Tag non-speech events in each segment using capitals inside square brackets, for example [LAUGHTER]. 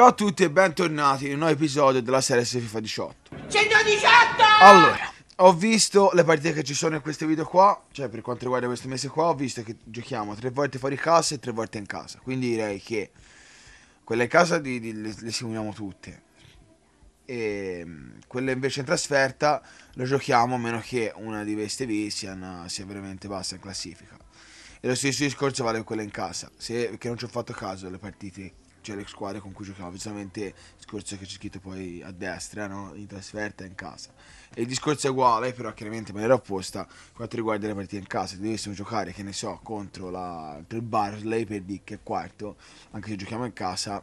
Ciao a tutti e bentornati in un nuovo episodio della serie S FIFA 18 118! Allora, ho visto le partite che ci sono in questo video qua Cioè per quanto riguarda questo mese qua Ho visto che giochiamo tre volte fuori casa e tre volte in casa Quindi direi che quelle in casa di, di, le, le simuliamo tutte e ehm, quelle invece in trasferta lo giochiamo a meno che una di queste vi sia, veramente bassa in classifica e lo stesso discorso vale per quelle in casa se, perché non ci ho fatto caso alle partite cioè le squadre con cui giocava, precisamente il discorso che c'è scritto poi a destra, no? in trasferta in casa. E il discorso è uguale, però chiaramente in maniera opposta, quanto riguarda le partite in casa, se dovessimo giocare, che ne so, contro la, il Barley per Dick che è quarto, anche se giochiamo in casa,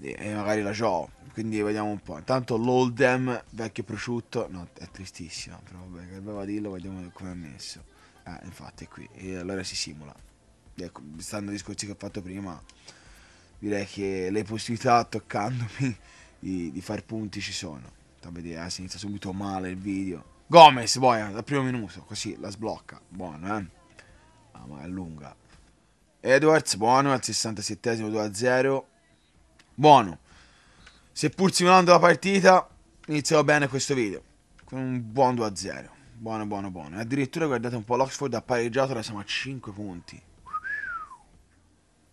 e eh, magari la gioco. Quindi vediamo un po'. Intanto l'Oldem, vecchio prosciutto, no, è tristissimo, però vabbè, che a dirlo, vediamo come ha messo. Eh, infatti è qui, e allora si simula. Ecco, stando ai discorsi che ho fatto prima direi che le possibilità toccandomi [LAUGHS] di, di far punti ci sono. Da vedere, si inizia subito male il video. Gomez, boia, dal primo minuto, così la sblocca. Buono, eh? Ah, ma è lunga. Edwards, buono, al 67esimo 2-0. Buono. Seppur simulando la partita, iniziamo bene questo video. Con un buon 2-0. Buono, buono, buono. Addirittura guardate un po' l'Oxford ha pareggiato, ora siamo a 5 punti.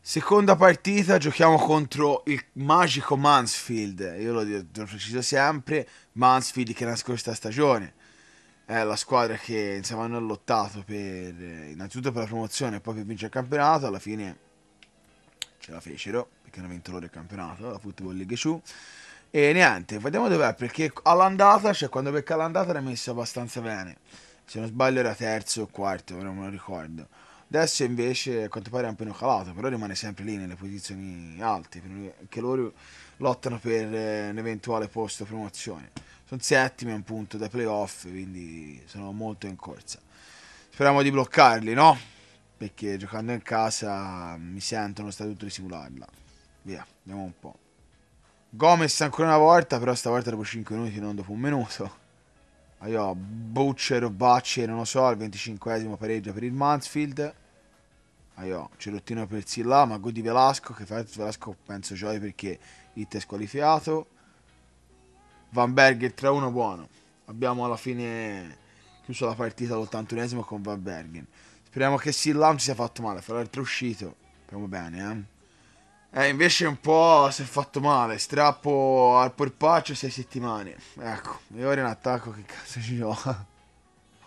Seconda partita giochiamo contro il magico Mansfield, io lo, lo preciso sempre, Mansfield che nella scorsa stagione è la squadra che insomma hanno lottato per, innanzitutto per la promozione e poi per vincere il campionato, alla fine ce la fecero perché hanno vinto loro il campionato, la Football League 2 e niente, vediamo dov'è perché all'andata, cioè quando becca l'andata era messo abbastanza bene, se non sbaglio era terzo o quarto, non me lo ricordo Adesso invece a quanto pare è un po' calato, però rimane sempre lì nelle posizioni alte, che loro lottano per eh, un eventuale posto promozione. Sono settimi a un punto dai playoff, quindi sono molto in corsa. Speriamo di bloccarli, no? Perché giocando in casa mm, mi sento uno statuto di simularla. Via, andiamo un po'. Gomez ancora una volta, però stavolta dopo 5 minuti, non dopo un minuto. Allora, Butcher o Butcher, non lo so, al 25 esimo pareggia per il Mansfield. Allora, Cerottino per Silla, ma Godi Velasco, che fa Velasco penso gioia perché Hit è squalificato. Van Berger 3-1 buono. Abbiamo alla fine chiuso la partita all'81esimo con Van Bergen. Speriamo che non si sia fatto male, fra l'altro è uscito. Speriamo bene, eh. Eh, invece un po' si è fatto male, strappo al porpaccio 6 settimane. Ecco, e ora in attacco che cazzo ci gioca. [LAUGHS]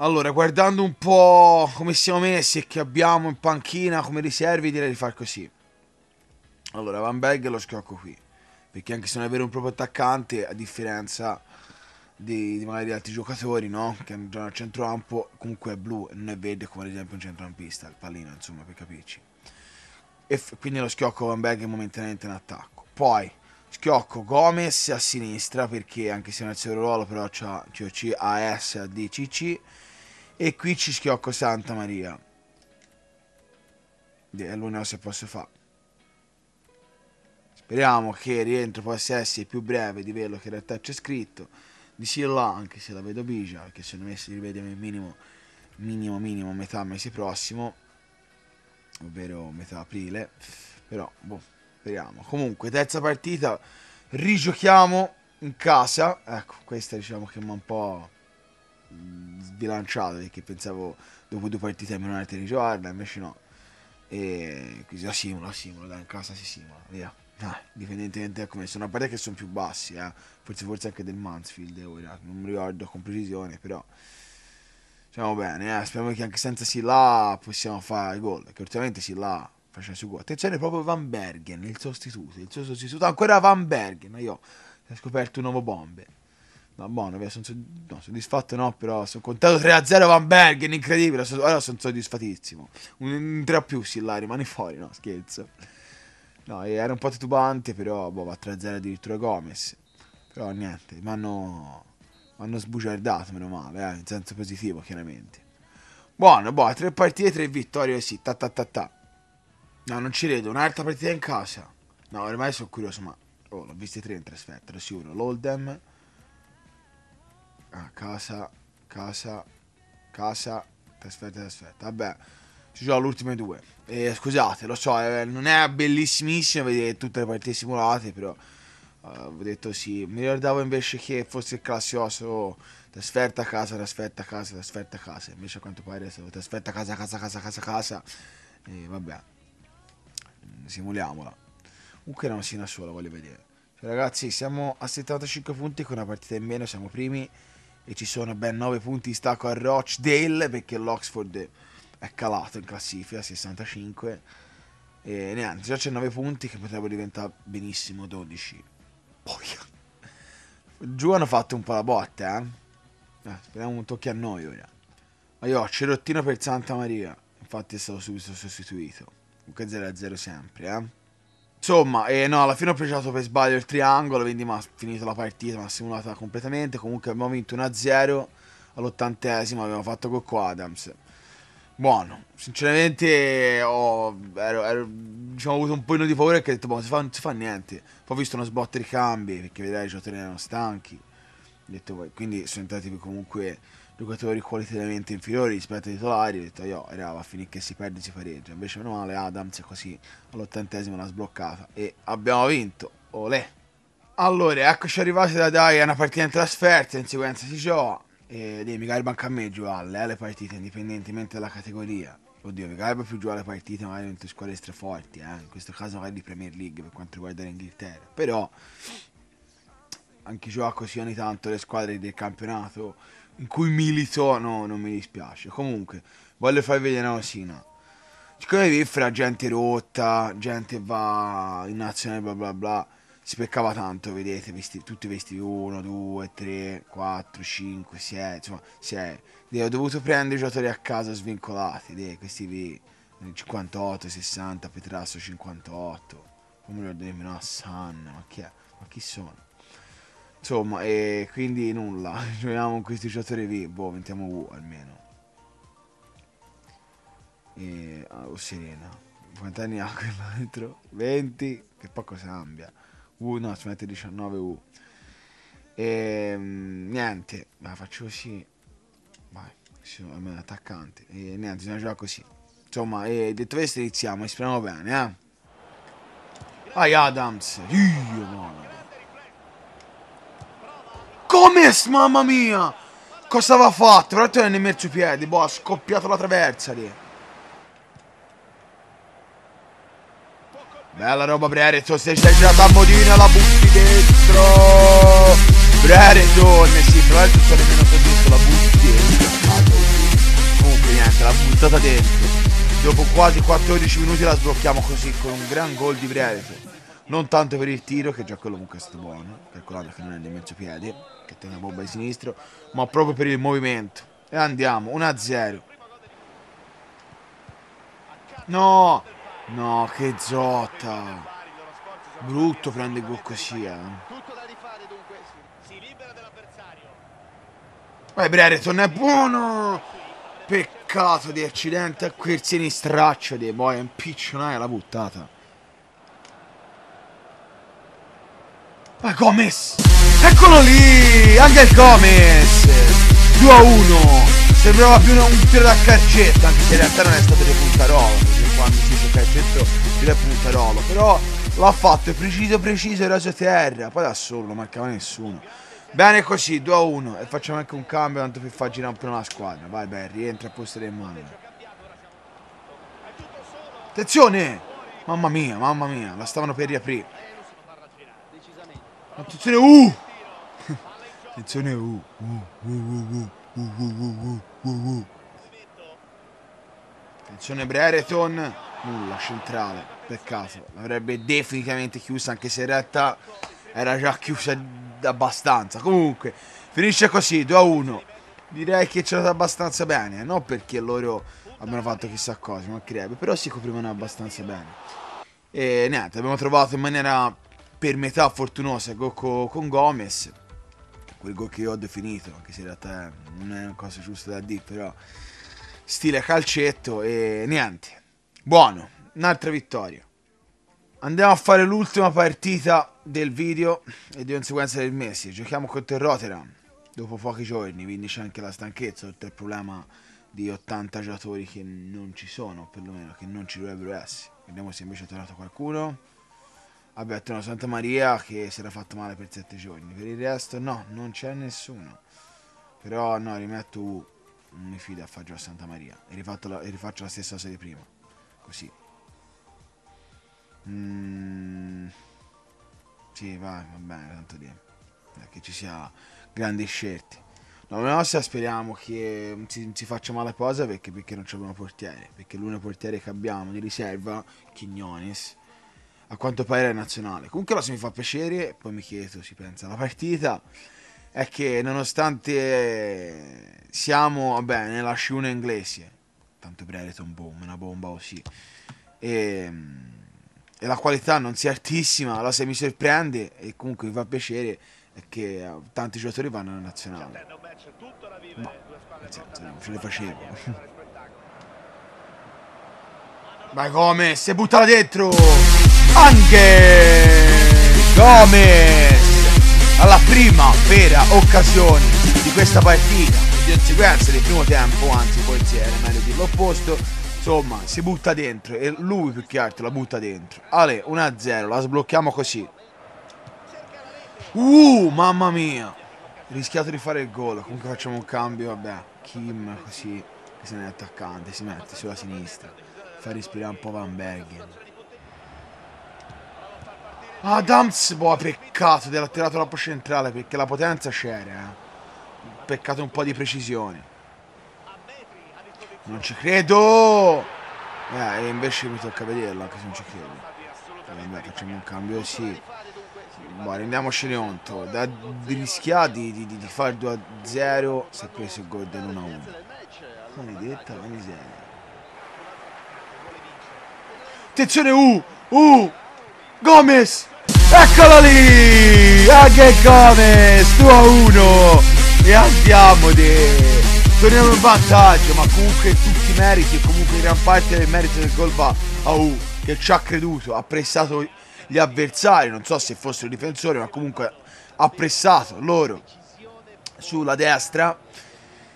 Allora, guardando un po' come siamo messi e che abbiamo in panchina come riservi, direi di far così. Allora, Van Beg lo schiocco qui. Perché anche se non è vero un proprio attaccante, a differenza di, di magari altri giocatori, no? Che hanno già un centrocampo, comunque è blu e non è verde come ad esempio un centrocampista, il pallino, insomma, per capirci e quindi lo schiocco Van Berg momentaneamente in attacco. Poi schiocco Gomez a sinistra perché anche se non è il suo ruolo però c'ha COC, AS, DCC. e qui ci schiocco Santa Maria. È l'unica se posso fare. Speriamo che rientro possa essere più breve di quello che in realtà c'è scritto. Di sì là, anche se la vedo bigia, perché secondo me si rivede nel minimo, minimo, minimo metà mese prossimo ovvero metà aprile, però boh, speriamo. Comunque, terza partita, rigiochiamo in casa, ecco, questa diciamo che mi ha un po' mm, sbilanciato perché pensavo dopo due partite meno un'altra di giocarla, invece no. E quindi la simula, la simula, dai, in casa si simula, via. Ah, dipendentemente da come ecco, sono a parte che sono più bassi, eh. forse, forse anche del Mansfield eh, ora, non mi ricordo con precisione, però siamo bene, eh? speriamo che anche senza Silla possiamo fare gol, che ultimamente Silla faceva su gol. Attenzione proprio Van Bergen, il sostituto, il suo sostituto ancora Van Bergen, ma io ho scoperto un nuovo bombe. No, buono, sono soddisfatto no, però sono contato 3-0 Van Bergen, incredibile, Ora sono soddisfatissimo. Un, un 3 a più Silla rimane fuori, no, scherzo. No, era un po' titubante, però boh, va 3-0 addirittura Gomez. Però niente, ma no hanno sbugiardato, meno male, eh, in senso positivo chiaramente. Buono, boh, tre partite, tre vittorie, sì, ta ta ta ta. No, non ci vedo, un'altra partita in casa. No, ormai sono curioso, ma... Oh, l'ho visti tre in trasferta, lo sicuro. L'Oldem. Ah, casa, casa, casa, trasferta, trasferta. Vabbè, ci sono le ultime due. Eh, scusate, lo so, eh, non è bellissimissimo vedere tutte le partite simulate, però... Eh, ho detto sì, mi ricordavo invece che fosse il classico trasferta a casa, trasferta a casa, trasferta a casa, invece a quanto pare è stato trasferta a casa, casa, casa, casa, casa, e vabbè, simuliamola. Comunque era una sina sola, voglio vedere. Cioè, ragazzi, siamo a 75 punti con una partita in meno, siamo primi e ci sono ben 9 punti di stacco a Rochdale perché l'Oxford è calato in classifica, 65. E neanche, già c'è 9 punti che potrebbero diventare benissimo 12. Poi... Giù hanno fatto un po' la botte, eh. eh speriamo non tocchi a noi ora. Ma io ho cerottino per Santa Maria. Infatti è stato subito sostituito. Comunque 0-0 sempre, eh. Insomma, eh, no, alla fine ho pregiato per sbaglio il triangolo, quindi mi ha finito la partita, mi ha simulata completamente. Comunque abbiamo vinto 1-0 all'ottantesimo, abbiamo fatto Cocco Adams. Buono. Sinceramente ho ero, ero, diciamo, avuto un po' di paura che ho detto, boh, si fa, non si fa niente. Poi ho visto una sbotta di cambi, perché vedrai i giocatori erano stanchi. Detto, quindi sono entrati comunque giocatori qualitativamente inferiori rispetto ai titolari. Ho detto, io, raga, va a finire che si perde si pareggia. Invece, meno male, Adams è così all'ottantesimo l'ha sbloccata e abbiamo vinto. Olè! Allora, eccoci arrivati da Dai a una partita in trasferta, in sequenza si gioca eh, devi magari banca a me giocare eh, le partite indipendentemente dalla categoria oddio magari proprio giocare le partite magari contro squadre straforti eh, in questo caso magari di Premier League per quanto riguarda l'Inghilterra però anche giocare così ogni tanto le squadre del campionato in cui milito no non mi dispiace comunque voglio farvi vedere una cosina siccome vi fra gente rotta gente va in nazionale bla bla bla si peccava tanto, vedete, vesti, tutti vestiti 1, 2, 3, 4, 5, 6, insomma, 6. Ho dovuto prendere i giocatori a casa svincolati, dei, questi vi 58, 60, Petrasso 58. come lo ricordo nemmeno Hassan, ma chi è? Ma chi sono? Insomma, e quindi nulla, giochiamo [LAUGHS] con questi giocatori lì, boh, mettiamo U almeno. E, ah, o oh, Serena. quant'anni ha [LAUGHS] quell'altro? 20, che poco cambia? U, no, aspetta, 19 U. E, ehm, niente, ma faccio così. Vai, sono attaccante. E, niente, bisogna giocare così. Insomma, e, detto questo iniziamo, speriamo bene, eh. Vai Adams. Io, no. Come, mamma mia! Cosa aveva fatto? Però è messo i piedi, boh, ha scoppiato la traversa lì. Bella roba Brereton, se c'è già bambodina la butti dentro Brereton, sì, tra l'altro sono nemmeno giusto, la butti dentro Comunque niente, l'ha buttata dentro Dopo quasi 14 minuti la sblocchiamo così con un gran gol di Brereton Non tanto per il tiro, che già quello comunque è stato buono Calcolando che non è di mezzo piede, che tiene una bomba di sinistro Ma proprio per il movimento E andiamo, 1-0 No! No, che zotta. Brutto prende il gol così, eh. Vai Brereton è buono! Peccato di accidente a quel sinistraccio di poi impiccionare la buttata. Vai Gomez! Eccolo lì! Anche il Gomez! 2 a 1! Sembrava più un tiro da calcetto, anche se in realtà non è stato di puntarola ok, questo è puntarolo, però l'ha fatto preciso preciso il raso terra, poi da solo non mancava nessuno. Bene così, 2 a 1 e facciamo anche un cambio tanto per far girare un po' la squadra. Vai beh, rientra a posto del mani. Attenzione! Mamma mia, mamma mia, la stavano per riaprire. Attenzione, uh! [LAUGHS] Attenzione, uh! Uh, uh, uh, uh, uh, uh, uh, uh, uh. Attenzione Brereton, nulla, centrale, peccato, l'avrebbe definitivamente chiusa anche se in realtà era già chiusa abbastanza. Comunque, finisce così, 2 a 1. Direi che c'è andata abbastanza bene, non perché loro abbiano fatto chissà cosa, ma mancherebbe, però si coprivano abbastanza bene. E niente, abbiamo trovato in maniera per metà fortunosa il gol con Gomez, quel gol che io ho definito, anche se in realtà non è una cosa giusta da dire, però stile calcetto e niente. Buono, un'altra vittoria. Andiamo a fare l'ultima partita del video e di conseguenza del mese. Giochiamo contro il Rotterdam dopo pochi giorni, quindi c'è anche la stanchezza, oltre al problema di 80 giocatori che non ci sono, perlomeno che non ci dovrebbero essere. Vediamo se invece è tornato qualcuno. Vabbè, è tornato Santa Maria che si era fatto male per 7 giorni. Per il resto no, non c'è nessuno. Però no, rimetto non mi fido a far a Santa Maria e, la, e rifaccio la stessa serie prima così mm, sì vai va bene tanto di eh, che ci sia grandi scelte No, la nostra speriamo che non si, si faccia male cosa perché, perché non abbiamo portiere. Perché l'unico portiere che abbiamo di riserva, Chignonis, a quanto pare è nazionale. Comunque la se mi fa piacere, poi mi chiedo, si pensa alla partita è che nonostante siamo, vabbè, nella sciuna inglese, tanto Brereton Boom, una bomba così, e, e la qualità non sia altissima, allora se mi sorprende e comunque mi fa piacere è che tanti giocatori vanno alla nazionale. Ma, eh, nel non ce le facevo. Vai Gomez, e buttala dentro! Anche! Gomez! alla prima vera occasione di questa partita di conseguenza del primo tempo anzi forse era meglio dirlo opposto insomma si butta dentro e lui più che altro la butta dentro Ale 1-0 la sblocchiamo così uh mamma mia rischiato di fare il gol comunque facciamo un cambio vabbè Kim così che se ne è attaccante si mette sulla sinistra fa respirare un po' Van Bergen Adams, boh, peccato, di ha tirato la posta centrale perché la potenza c'era. Eh. Peccato un po' di precisione. Non ci credo! Eh, invece mi tocca vederlo, anche se non ci credo. Eh, vabbè, facciamo un cambio, sì. Ma boh, rendiamocene conto, da rischiare di, di, di fare 2-0 sapere se preso il gol dell'1-1. Maledetta la miseria. Attenzione, U! Uh, U! Uh, Gomez! Eccolo lì! Anche ah, Gomez, 2 a 1. E andiamo di... Torniamo in vantaggio, ma comunque tutti i meriti, e comunque in gran parte del merito del gol va a U, che ci ha creduto, ha pressato gli avversari, non so se fossero difensori, ma comunque ha pressato loro sulla destra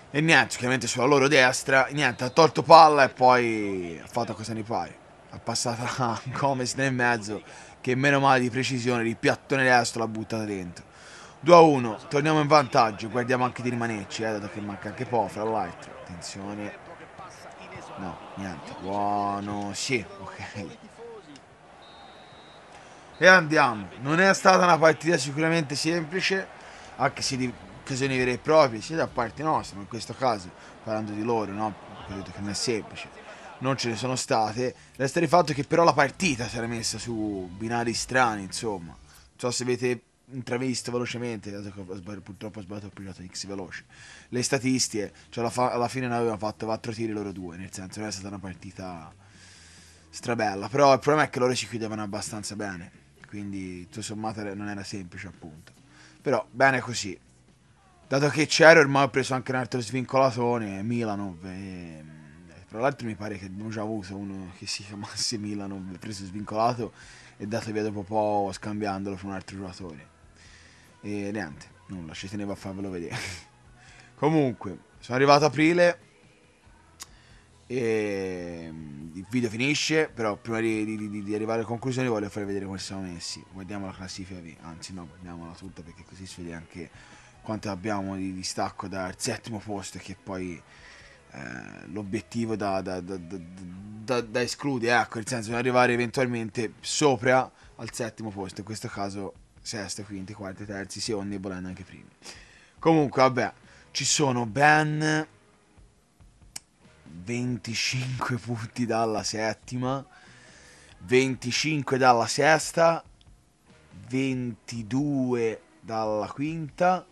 e niente, chiaramente sulla loro destra, niente, ha tolto palla e poi ha fatto cosa ne pare. Ha passato a [LAUGHS] Gomez nel mezzo che meno male di precisione di piattone destro l'ha buttata dentro. 2 a 1, torniamo in vantaggio, guardiamo anche di rimanerci, eh, dato che manca anche po', fra l'altro. Attenzione. No, niente. Buono, sì, ok. E andiamo. Non è stata una partita sicuramente semplice, anche se di occasioni vere e proprie, sia da parte nostra, ma in questo caso, parlando di loro, no? Credo che non è semplice non ce ne sono state. Resta il fatto che però la partita si era messa su binari strani, insomma. Non so se avete intravisto velocemente, dato che purtroppo ho sbagliato ho pigliato X veloce. Le statistiche, cioè alla, alla fine ne avevano fatto 4 tiri loro due, nel senso non è stata una partita strabella. Però il problema è che loro ci chiudevano abbastanza bene. Quindi tutto sommato non era semplice appunto. Però bene così. Dato che c'era ormai ho preso anche un altro svincolatone, Milanov e... Tra l'altro mi pare che abbiamo già avuto uno che si chiamasse Milano, preso svincolato e dato via dopo po' scambiandolo con un altro giocatore. E niente, nulla, ci tenevo a farvelo vedere. [LAUGHS] Comunque, sono arrivato aprile e mm, il video finisce, però prima di, di, di arrivare alla conclusione voglio farvi vedere come siamo messi. Guardiamo la classifica, anzi no, guardiamola tutta perché così si vede anche quanto abbiamo di distacco dal settimo posto che poi eh, l'obiettivo da, da, da, da, escludere, ecco, nel senso di arrivare eventualmente sopra al settimo posto, in questo caso sesta, quinti, quarti, terzi, secondi e volendo anche primi. Comunque, vabbè, ci sono ben 25 punti dalla settima, 25 dalla sesta, 22 dalla quinta,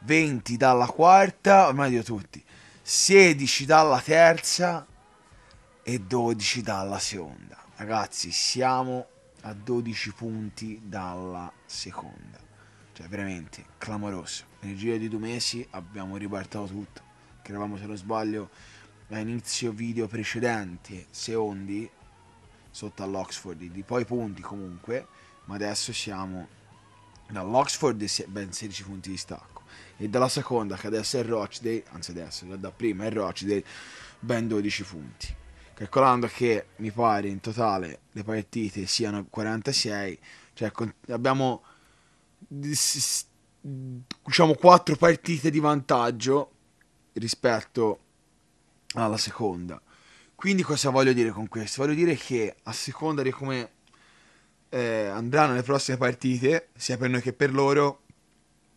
20 dalla quarta, ormai dio tutti, 16 dalla terza e 12 dalla seconda. Ragazzi, siamo a 12 punti dalla seconda. Cioè, veramente clamoroso. Nel giro di due mesi abbiamo ribaltato tutto. Che eravamo, se non sbaglio, a inizio video precedente, secondi sotto all'Oxford, di poi punti comunque. Ma adesso siamo dall'Oxford ben 16 punti di stacco e dalla seconda che adesso è Rochdale, anzi adesso da prima è Rochdale, ben 12 punti. Calcolando che mi pare in totale le partite siano 46, cioè abbiamo diciamo 4 partite di vantaggio rispetto alla seconda. Quindi cosa voglio dire con questo? Voglio dire che a seconda di come eh, andranno le prossime partite, sia per noi che per loro,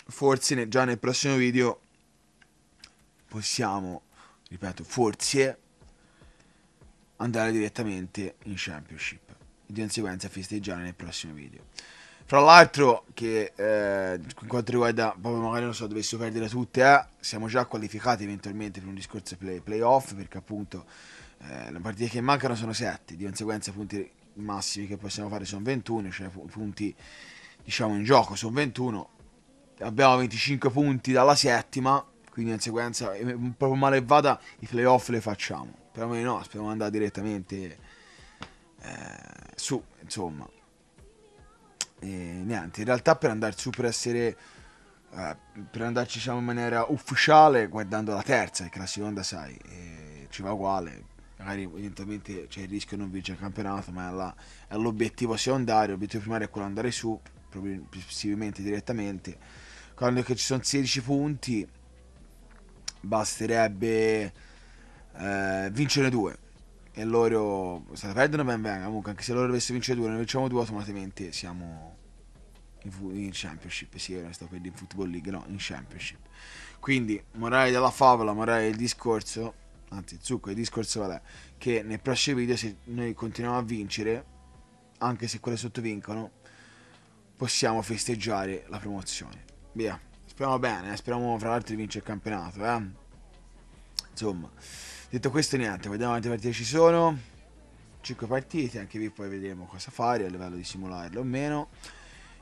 forse ne, già nel prossimo video possiamo, ripeto, forse andare direttamente in Championship e di conseguenza festeggiare nel prossimo video. Fra l'altro, che eh, in quanto riguarda, proprio magari non so, dovessi perdere tutte, eh, siamo già qualificati eventualmente per un discorso play, playoff, perché appunto eh, le partite che mancano sono 7, di conseguenza i punti massimi che possiamo fare sono 21, cioè i punti diciamo in gioco sono 21, abbiamo 25 punti dalla settima, quindi in sequenza eh, proprio male vada, i playoff le facciamo. Perlomeno no, speriamo di andare direttamente eh, su, insomma. E niente, in realtà per andare su per essere... Eh, per andarci diciamo, in maniera ufficiale guardando la terza, perché la seconda sai, eh, ci va uguale, magari evidentemente c'è il rischio di non vincere il campionato, ma è, la, è l'obiettivo secondario, l'obiettivo primario è quello di andare su, possibilmente direttamente quando ci sono 16 punti basterebbe eh, vincere due e loro se la perdono ben venga comunque anche se loro dovessero vincere due ne vinciamo due automaticamente siamo in, in championship sì ora sto per dire in football league no in championship quindi morale della favola morale del discorso anzi zucco il discorso vale che nel prossimo video se noi continuiamo a vincere anche se quelle sotto vincono possiamo festeggiare la promozione via. Speriamo bene, eh. speriamo fra l'altro di vincere il campionato, eh. Insomma, detto questo niente, vediamo quante partite ci sono. 5 partite, anche qui poi vedremo cosa fare a livello di simularlo o meno.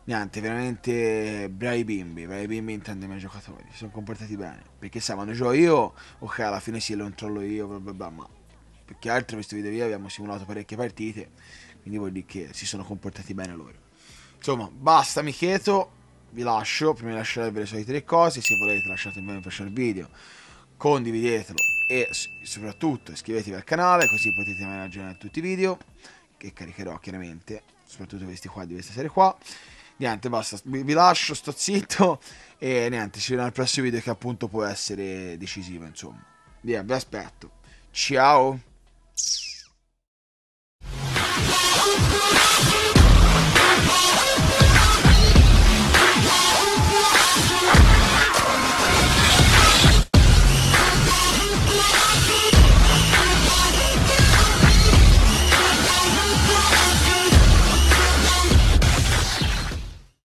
Niente, veramente bravi bimbi, bravi bimbi intendo i miei giocatori, si sono comportati bene. Perché sai, quando gioco io, ok, alla fine sì, lo controllo io, bla bla bla, ma più che altro in questo video via abbiamo simulato parecchie partite, quindi vuol dire che si sono comportati bene loro. Insomma, basta Micheto, vi lascio, prima di lasciarvi le solite tre cose, se volete lasciate un bel mi piace al video, condividetelo e soprattutto iscrivetevi al canale così potete avere aggiornati tutti i video che caricherò chiaramente, soprattutto questi qua di questa serie qua. Niente, basta, vi lascio, sto zitto e niente, ci vediamo al prossimo video che appunto può essere decisivo, insomma. Via, vi aspetto. Ciao!